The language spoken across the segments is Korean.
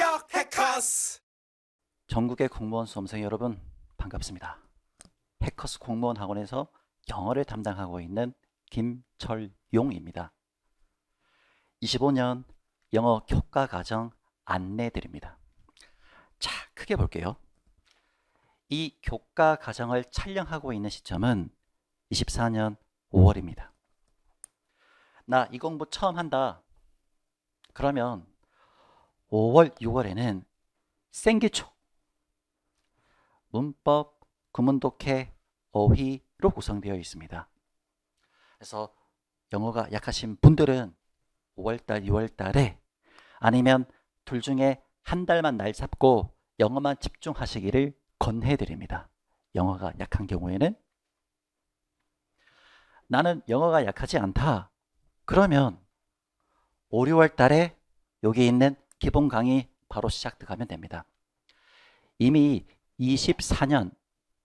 합격 해커스 전국의 공무원 수험생 여러분 반갑습니다. 해커스 공무원 학원에서 영어를 담당하고 있는 김철용입니다. 25년 영어 교과 과정 안내 드립니다. 자, 크게 볼게요. 이 교과 과정을 촬영하고 있는 시점은 24년 5월입니다. 나 이 공부 처음 한다. 그러면 5월, 6월에는 생기초, 문법, 구문독해, 어휘로 구성되어 있습니다. 그래서 영어가 약하신 분들은 5월달, 6월달에 아니면 둘 중에 한 달만 날 잡고 영어만 집중하시기를 권해드립니다. 영어가 약한 경우에는 나는 영어가 약하지 않다. 그러면 5, 6월 달에 여기 있는 기본 강의 바로 시작 들어가면 됩니다. 이미 24년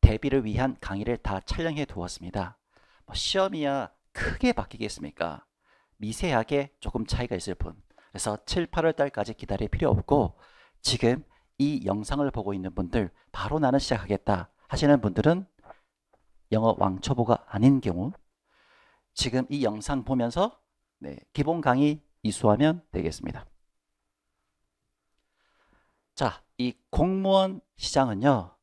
대비를 위한 강의를 다 촬영해 두었습니다. 뭐 시험이야 크게 바뀌겠습니까? 미세하게 조금 차이가 있을 뿐. 그래서 7, 8월 달까지 기다릴 필요 없고 지금 이 영상을 보고 있는 분들 바로 나는 시작하겠다 하시는 분들은 영어 왕초보가 아닌 경우 지금 이 영상 보면서 네, 기본 강의 이수하면 되겠습니다. 자, 이 공무원 시장은요,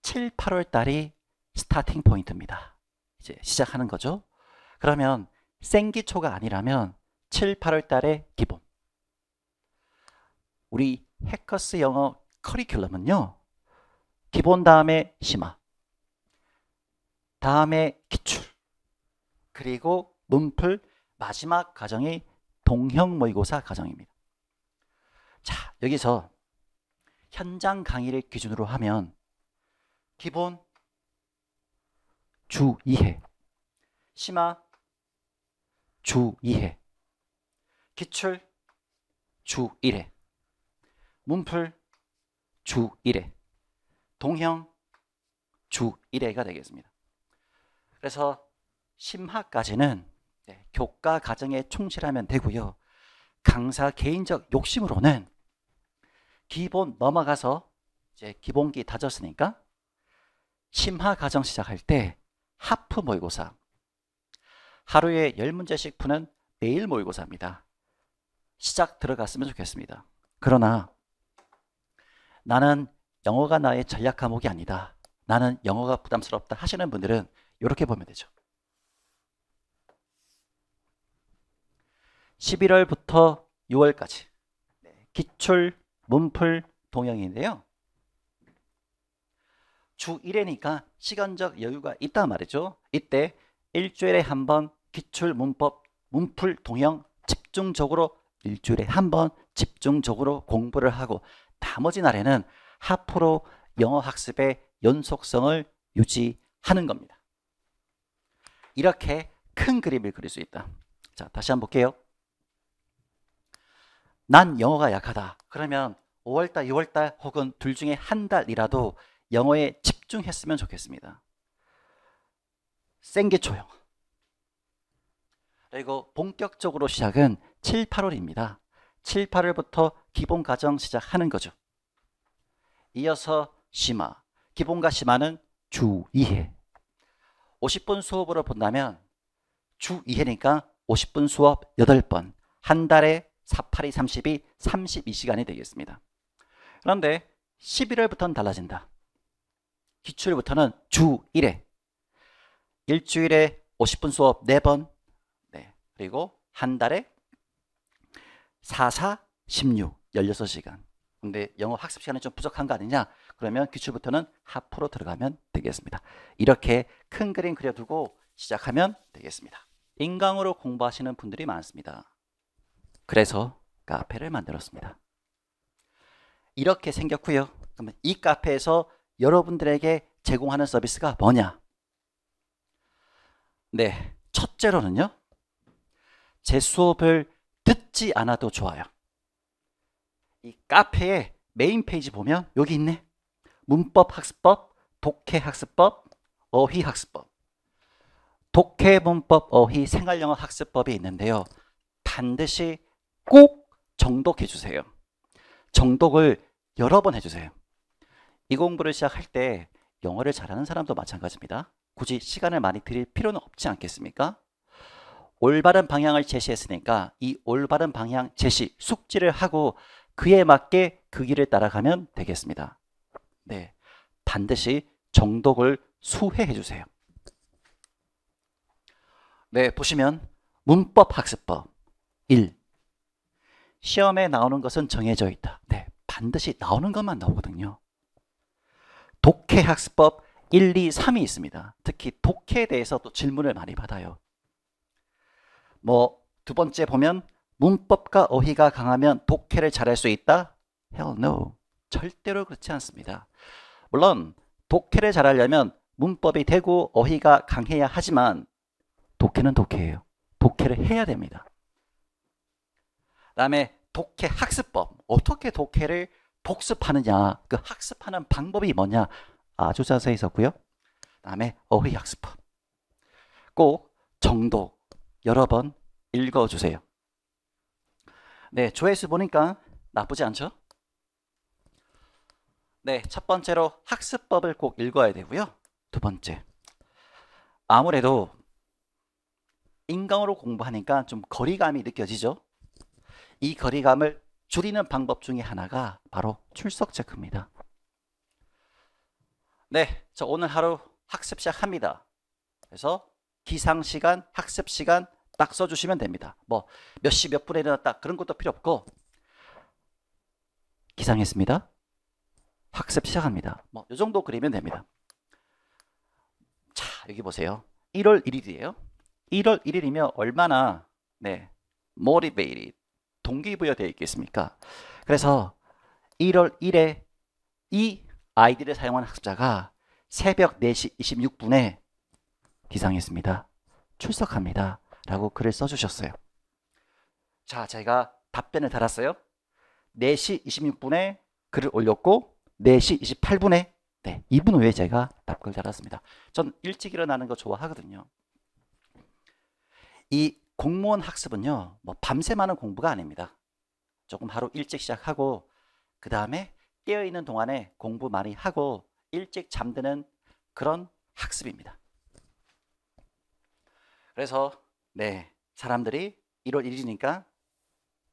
7, 8월 달이 스타팅 포인트입니다. 이제 시작하는 거죠. 그러면 생기초가 아니라면 7, 8월 달의 기본. 우리 해커스 영어 커리큘럼은요, 기본 다음에 심화, 다음에 기출, 그리고 문풀 마지막 과정이 동형 모의고사 과정입니다. 자, 여기서 현장 강의를 기준으로 하면 기본 주 2회 심화 주 2회 기출 주 1회 문풀 주 1회 동형 주 1회가 되겠습니다 그래서 심화까지는 네, 교과 과정에 충실하면 되고요 강사 개인적 욕심으로는 기본 넘어가서 이제 기본기 다졌으니까 심화 과정 시작할 때 하프 모의고사 하루에 10문제씩 푸는 매일 모의고사입니다. 시작 들어갔으면 좋겠습니다. 그러나 나는 영어가 나의 전략 과목이 아니다. 나는 영어가 부담스럽다 하시는 분들은 이렇게 보면 되죠. 11월부터 6월까지 기출 문풀 동형인데요. 주 1회니까 시간적 여유가 있단 말이죠. 이때 일주일에 한 번 기출 문법 문풀 동형 집중적으로 일주일에 한 번 집중적으로 공부를 하고 나머지 날에는 하프로 영어 학습의 연속성을 유지하는 겁니다. 이렇게 큰 그림을 그릴 수 있다. 자, 다시 한번 볼게요. 난 영어가 약하다. 그러면 5월달, 6월달 혹은 둘 중에 한 달이라도 영어에 집중했으면 좋겠습니다. 생계 초영. 그리고 본격적으로 시작은 7, 8월입니다. 7, 8월부터 기본 과정 시작하는 거죠. 이어서 심화. 기본과 심화는 주 2회. 50분 수업으로 본다면 주 2회니까 50분 수업 8번. 한 달에 4, 8, 2, 32, 32시간이 되겠습니다. 그런데 11월부터는 달라진다. 기출부터는 주 1회 일주일에 50분 수업 4번 네. 그리고 한 달에 4, 4, 16, 16시간 근데 영어 학습 시간이 좀 부족한 거 아니냐 그러면 기출부터는 하프로 들어가면 되겠습니다 이렇게 큰 그림 그려두고 시작하면 되겠습니다 인강으로 공부하시는 분들이 많습니다 그래서 카페를 만들었습니다 이렇게 생겼고요. 그러면 이 카페에서 여러분들에게 제공하는 서비스가 뭐냐? 네, 첫째로는요. 제 수업을 듣지 않아도 좋아요. 이 카페의 메인 페이지 보면 여기 있네. 문법 학습법, 독해 학습법, 어휘 학습법. 독해 문법 어휘 생활 영어 학습법이 있는데요. 반드시 꼭 정독해 주세요. 정독을 여러 번 해주세요. 이 공부를 시작할 때 영어를 잘하는 사람도 마찬가지입니다. 굳이 시간을 많이 들일 필요는 없지 않겠습니까? 올바른 방향을 제시했으니까 이 올바른 방향 제시 숙지를 하고 그에 맞게 그 길을 따라가면 되겠습니다. 네, 반드시 정독을 수회해 주세요. 네, 보시면 문법 학습법 1. 시험에 나오는 것은 정해져 있다. 네, 반드시 나오는 것만 나오거든요. 독해학습법 1, 2, 3이 있습니다. 특히 독해에 대해서 또 질문을 많이 받아요. 뭐두 번째 보면 문법과 어휘가 강하면 독해를 잘할 수 있다? Hell no. 절대로 그렇지 않습니다. 물론 독해를 잘하려면 문법이 되고 어휘가 강해야 하지만 독해는 독해예요. 독해를 해야 됩니다. 다음에 독해 학습법 어떻게 독해를 복습하느냐 그 학습하는 방법이 뭐냐 아, 아주 자세히 썼고요 다음에 어휘 학습법 꼭 정독 여러 번 읽어주세요 네 조회수 보니까 나쁘지 않죠 네 첫 번째로 학습법을 꼭 읽어야 되고요 두 번째 아무래도 인강으로 공부하니까 좀 거리감이 느껴지죠 이 거리감을 줄이는 방법 중에 하나가 바로 출석 체크입니다. 네, 저 오늘 하루 학습 시작합니다. 그래서 기상 시간, 학습 시간 딱 써주시면 됩니다. 뭐 몇 시 몇 분에 일어났다 그런 것도 필요 없고 기상했습니다. 학습 시작합니다. 뭐 이 정도 그리면 됩니다. 자 여기 보세요. 1월 1일이에요. 1월 1일이면 얼마나 네 motivated 동기부여되어 있겠습니까? 그래서 1월 1에 이 아이디를 사용한 학습자가 새벽 4시 26분에 기상했습니다. 출석합니다. 라고 글을 써주셨어요. 자, 제가 답변을 달았어요. 4시 26분에 글을 올렸고 4시 28분에 네, 2분 후에 제가 답글 달았습니다. 전 일찍 일어나는 거 좋아하거든요. 이 공무원 학습은요, 뭐 밤새 많은 공부가 아닙니다. 조금 하루 일찍 시작하고 그 다음에 깨어 있는 동안에 공부 많이 하고 일찍 잠드는 그런 학습입니다. 그래서 네 사람들이 1월 1일이니까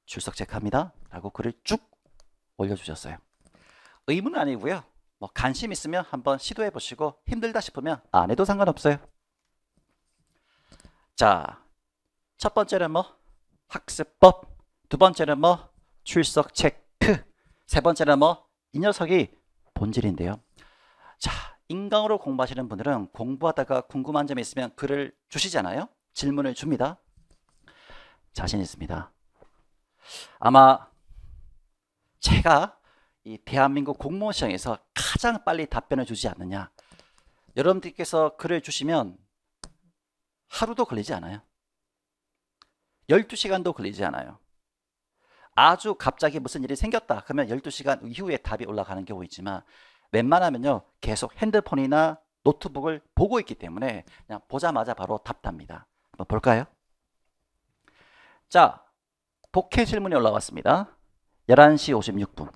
출석 체크합니다라고 글을 쭉 올려주셨어요. 의무는 아니고요. 뭐 관심 있으면 한번 시도해 보시고 힘들다 싶으면 안 해도 상관없어요. 자첫 번째는 뭐 학습법, 두 번째는 뭐 출석 체크, 세 번째는 뭐이 녀석이 본질인데요. 자, 인강으로 공부하시는 분들은 공부하다가 궁금한 점이 있으면 글을 주시잖아요. 질문을 줍니다. 자신 있습니다. 아마 제가 이 대한민국 공무원 시장에서 가장 빨리 답변을 주지 않느냐. 여러분들께서 글을 주시면 하루도 걸리지 않아요. 12시간도 걸리지 않아요. 아주 갑자기 무슨 일이 생겼다 그러면 12시간 이후에 답이 올라가는 경우 있지만 웬만하면요 계속 핸드폰이나 노트북을 보고 있기 때문에 그냥 보자마자 바로 답답니다. 한번 볼까요? 자, 복해 질문이 올라왔습니다. 11시 56분.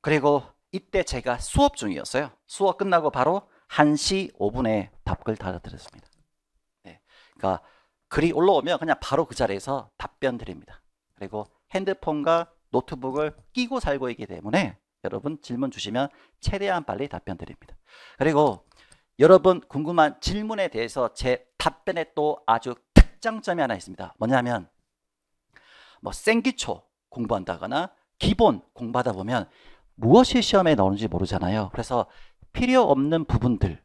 그리고 이때 제가 수업 중이었어요. 수업 끝나고 바로 1시 5분에 답글 달아드렸습니다. 네. 그러니까 글이 올라오면 그냥 바로 그 자리에서 답변 드립니다. 그리고 핸드폰과 노트북을 끼고 살고 있기 때문에 여러분 질문 주시면 최대한 빨리 답변 드립니다. 그리고 여러분 궁금한 질문에 대해서 제 답변에 또 아주 특장점이 하나 있습니다. 뭐냐면 뭐 생기초 공부한다거나 기본 공부하다 보면 무엇이 시험에 나오는지 모르잖아요. 그래서 필요 없는 부분들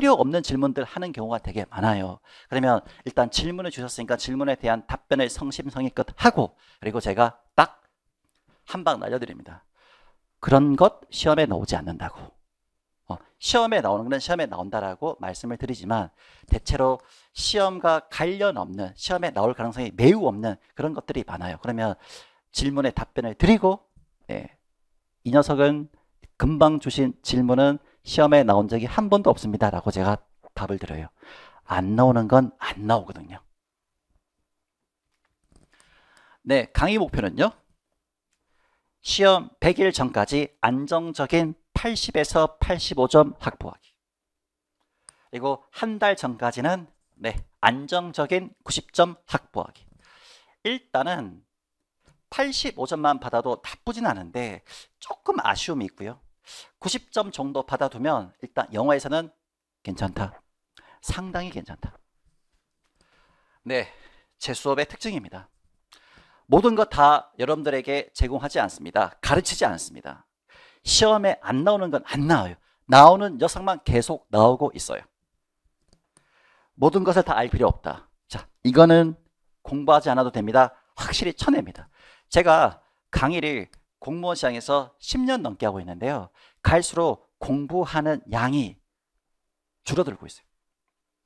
필요 없는 질문들 하는 경우가 되게 많아요. 그러면 일단 질문을 주셨으니까 질문에 대한 답변을 성심성의껏 하고 그리고 제가 딱 한 방 날려드립니다. 그런 것 시험에 나오지 않는다고. 어, 시험에 나오는 건 시험에 나온다라고 말씀을 드리지만 대체로 시험과 관련 없는 시험에 나올 가능성이 매우 없는 그런 것들이 많아요. 그러면 질문에 답변을 드리고 네, 이 녀석은 금방 주신 질문은 시험에 나온 적이 한 번도 없습니다. 라고 제가 답을 드려요. 안 나오는 건 안 나오거든요. 네, 강의 목표는요. 시험 100일 전까지 안정적인 80에서 85점 확보하기. 그리고 한 달 전까지는 네, 안정적인 90점 확보하기. 일단은 85점만 받아도 나쁘진 않은데 조금 아쉬움이 있고요. 90점 정도 받아두면 일단 영어에서는 괜찮다. 상당히 괜찮다. 네, 제 수업의 특징입니다. 모든 것 다 여러분들에게 제공하지 않습니다. 가르치지 않습니다. 시험에 안 나오는 건 안 나와요. 나오는 녀석만 계속 나오고 있어요. 모든 것을 다 알 필요 없다. 자, 이거는 공부하지 않아도 됩니다. 확실히 쳐냅니다. 제가 강의를 공무원 시장에서 10년 넘게 하고 있는데요. 갈수록 공부하는 양이 줄어들고 있어요.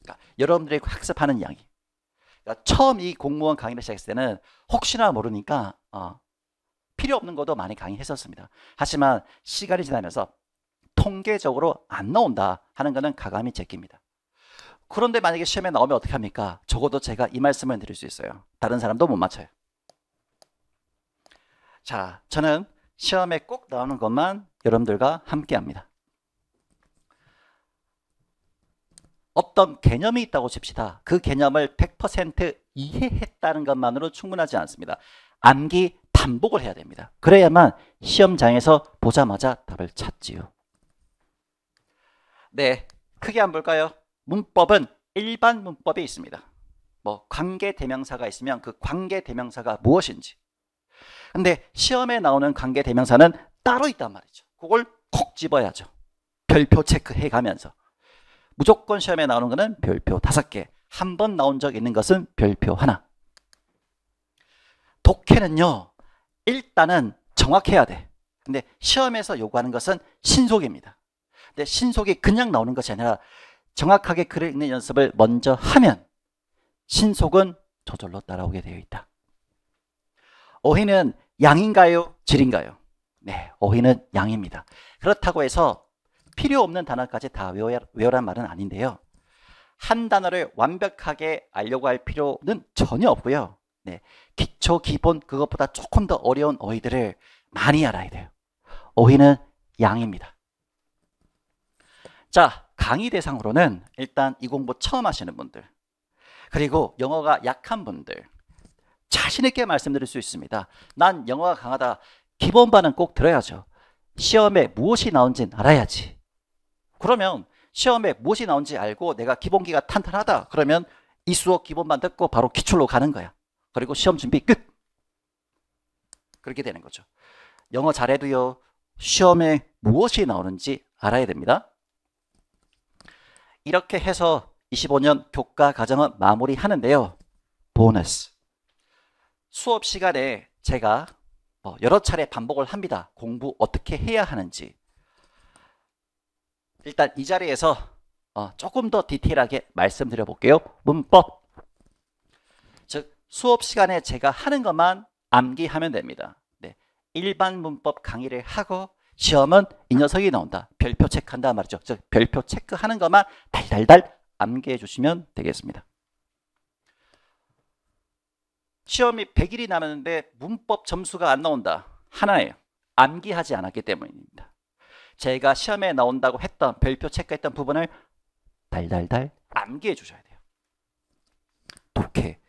그러니까 여러분들이 학습하는 양이. 그러니까 처음 이 공무원 강의를 시작했을 때는 혹시나 모르니까 어, 필요 없는 것도 많이 강의했었습니다. 하지만 시간이 지나면서 통계적으로 안 나온다 하는 것은 가감이 제끼입니다 그런데 만약에 시험에 나오면 어떻게 합니까? 적어도 제가 이 말씀을 드릴 수 있어요. 다른 사람도 못 맞춰요. 자, 저는 시험에 꼭 나오는 것만 여러분들과 함께 합니다. 어떤 개념이 있다고 칩시다. 그 개념을 100% 이해했다는 것만으로 충분하지 않습니다. 암기 반복을 해야 됩니다. 그래야만 시험장에서 보자마자 답을 찾지요. 네, 크게 한번 볼까요? 문법은 일반 문법이 있습니다. 뭐 관계 대명사가 있으면 그 관계 대명사가 무엇인지 근데 시험에 나오는 관계 대명사는 따로 있단 말이죠. 그걸 콕 집어야죠. 별표 체크해 가면서. 무조건 시험에 나오는 거는 별표 다섯 개. 한 번 나온 적 있는 것은 별표 하나. 독해는요. 일단은 정확해야 돼. 근데 시험에서 요구하는 것은 신속입니다. 근데 신속이 그냥 나오는 것이 아니라 정확하게 글을 읽는 연습을 먼저 하면 신속은 저절로 따라오게 되어 있다. 어휘는 양인가요? 질인가요? 네, 어휘는 양입니다. 그렇다고 해서 필요 없는 단어까지 다외워란 말은 아닌데요. 한 단어를 완벽하게 알려고 할 필요는 전혀 없고요. 네, 기초, 기본 그것보다 조금 더 어려운 어휘들을 많이 알아야 돼요. 어휘는 양입니다. 자, 강의 대상으로는 일단 이 공부 처음 하시는 분들 그리고 영어가 약한 분들 자신 있게 말씀드릴 수 있습니다. 난 영어가 강하다. 기본반은 꼭 들어야죠. 시험에 무엇이 나온지 알아야지. 그러면 시험에 무엇이 나온지 알고 내가 기본기가 탄탄하다. 그러면 이 수업 기본만 듣고 바로 기출로 가는 거야. 그리고 시험 준비 끝. 그렇게 되는 거죠. 영어 잘해도요. 시험에 무엇이 나오는지 알아야 됩니다. 이렇게 해서 25년 교과 과정은 마무리하는데요. 보너스. 수업 시간에 제가 뭐 여러 차례 반복을 합니다. 공부 어떻게 해야 하는지. 일단 이 자리에서 어, 조금 더 디테일하게 말씀드려 볼게요. 문법. 즉 수업 시간에 제가 하는 것만 암기하면 됩니다. 네. 일반 문법 강의를 하고 시험은 이 녀석이 나온다. 별표 체크한다 말이죠. 즉 별표 체크하는 것만 달달달 암기해 주시면 되겠습니다. 시험이 100일이 남았는데 문법 점수가 안 나온다. 하나예요. 암기하지 않았기 때문입니다. 제가 시험에 나온다고 했던 별표 체크했던 부분을 달달달 암기해 주셔야 돼요. 독해.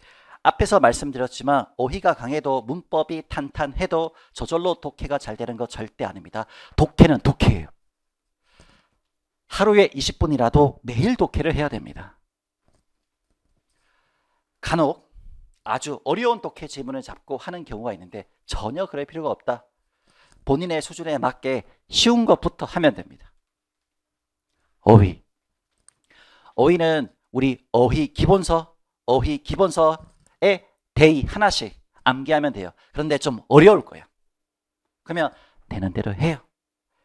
앞에서 말씀드렸지만 어휘가 강해도 문법이 탄탄해도 저절로 독해가 잘 되는 거 절대 아닙니다. 독해는 독해예요. 하루에 20분이라도 매일 독해를 해야 됩니다. 간혹 아주 어려운 독해 지문을 잡고 하는 경우가 있는데 전혀 그럴 필요가 없다. 본인의 수준에 맞게 쉬운 것부터 하면 됩니다. 어휘. 어휘는 우리 어휘 기본서, 어휘 기본서에 대의 하나씩 암기하면 돼요. 그런데 좀 어려울 거예요. 그러면 되는 대로 해요.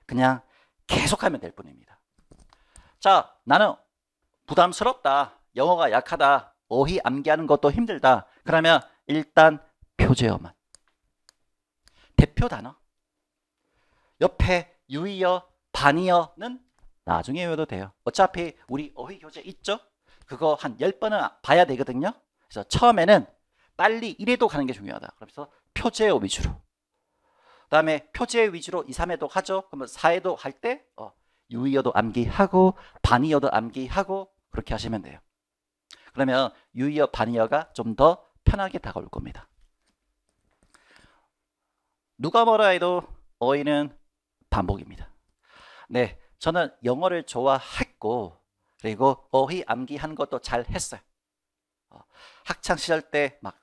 그냥 계속하면 될 뿐입니다. 자, 나는 부담스럽다. 영어가 약하다. 어휘 암기하는 것도 힘들다. 그러면 일단 표제어만. 대표 단어. 옆에 유의어, 반의어는 나중에 외워도 돼요. 어차피 우리 어휘 교재 있죠? 그거 한 10번은 봐야 되거든요. 그래서 처음에는 빨리 1래도 가는 게 중요하다. 그래서 표제어 위주로. 그 다음에 표제 위주로 2, 3회도 하죠. 그러면 4회도 할때 어, 유의어도 암기하고 반의어도 암기하고 그렇게 하시면 돼요. 그러면 유의어, 반의어가 좀더 편하게 다가올 겁니다. 누가 뭐라 해도 어휘는 반복입니다. 네, 저는 영어를 좋아했고 그리고 어휘 암기한 것도 잘 했어요. 어, 학창 시절 때 막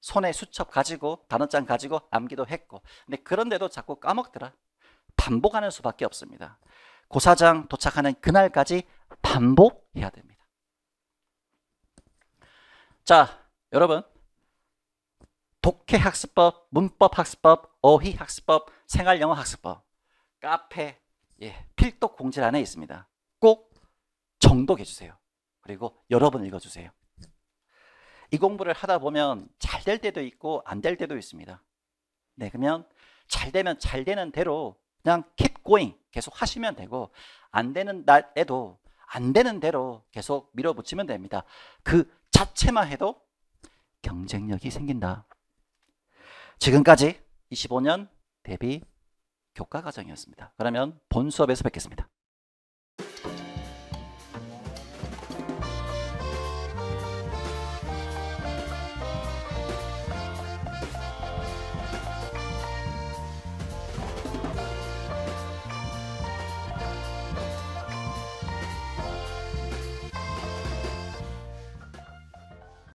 손에 수첩 가지고 단어장 가지고 암기도 했고 근데 그런데도 자꾸 까먹더라. 반복하는 수밖에 없습니다. 고사장 도착하는 그날까지 반복해야 됩니다. 자, 여러분 독해 학습법, 문법 학습법, 어휘 학습법, 생활 영어 학습법, 카페, 예, 필독 공지 안에 있습니다. 꼭 정독해 주세요. 그리고 여러 번 읽어 주세요. 이 공부를 하다 보면 잘 될 때도 있고 안 될 때도 있습니다. 네, 그러면 잘 되면 잘 되는 대로 그냥 keep going 계속 하시면 되고 안 되는 날에도 안 되는 대로 계속 밀어붙이면 됩니다. 그 자체만 해도 경쟁력이 생긴다. 지금까지 25년 대비 교과 과정이었습니다. 그러면 본 수업에서 뵙겠습니다.